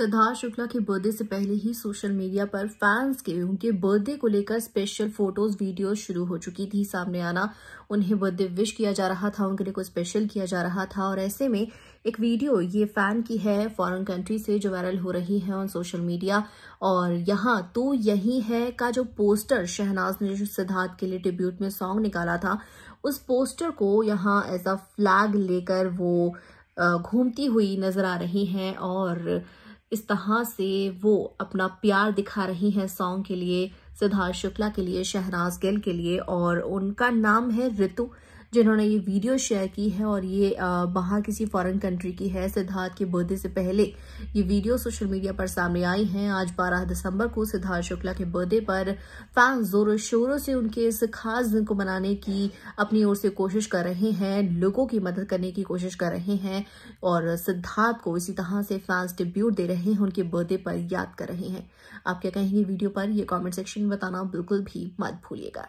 सिद्धार्थ शुक्ला के बर्थडे से पहले ही सोशल मीडिया पर फैंस के उनके बर्थडे को लेकर स्पेशल फोटोज वीडियो शुरू हो चुकी थी सामने आना उन्हें बर्थडे विश किया जा रहा था उनके लिए कुछ स्पेशल किया जा रहा था और ऐसे में एक वीडियो ये फैन की है फॉरेन कंट्री से जो वायरल हो रही है ऑन सोशल मीडिया और यहाँ तो यही है का जो पोस्टर शहनाज ने जो सिद्धार्थ के लिए डिब्यूट में सॉन्ग निकाला था उस पोस्टर को यहाँ एज अ फ्लैग लेकर वो घूमती हुई नजर आ रही हैं और इस तरह से वो अपना प्यार दिखा रही हैं सॉन्ग के लिए सिद्धार्थ शुक्ला के लिए शहनाज गिल के लिए और उनका नाम है ऋतु जिन्होंने ये वीडियो शेयर की है और ये बाहर किसी फॉरेन कंट्री की है सिद्धार्थ के बर्थडे से पहले ये वीडियो सोशल मीडिया पर सामने आई है आज 12 दिसंबर को सिद्धार्थ शुक्ला के बर्थडे पर फैंस जोरों शोरों से उनके इस खास दिन को मनाने की अपनी ओर से कोशिश कर रहे हैं लोगों की मदद करने की कोशिश कर रहे हैं और सिद्धार्थ को इसी तरह से फैंस डिब्यूट दे रहे हैं उनके बर्थडे पर याद कर रहे हैं आप क्या कहेंगे वीडियो पर ये कमेंट सेक्शन में बताना बिल्कुल भी मत भूलिएगा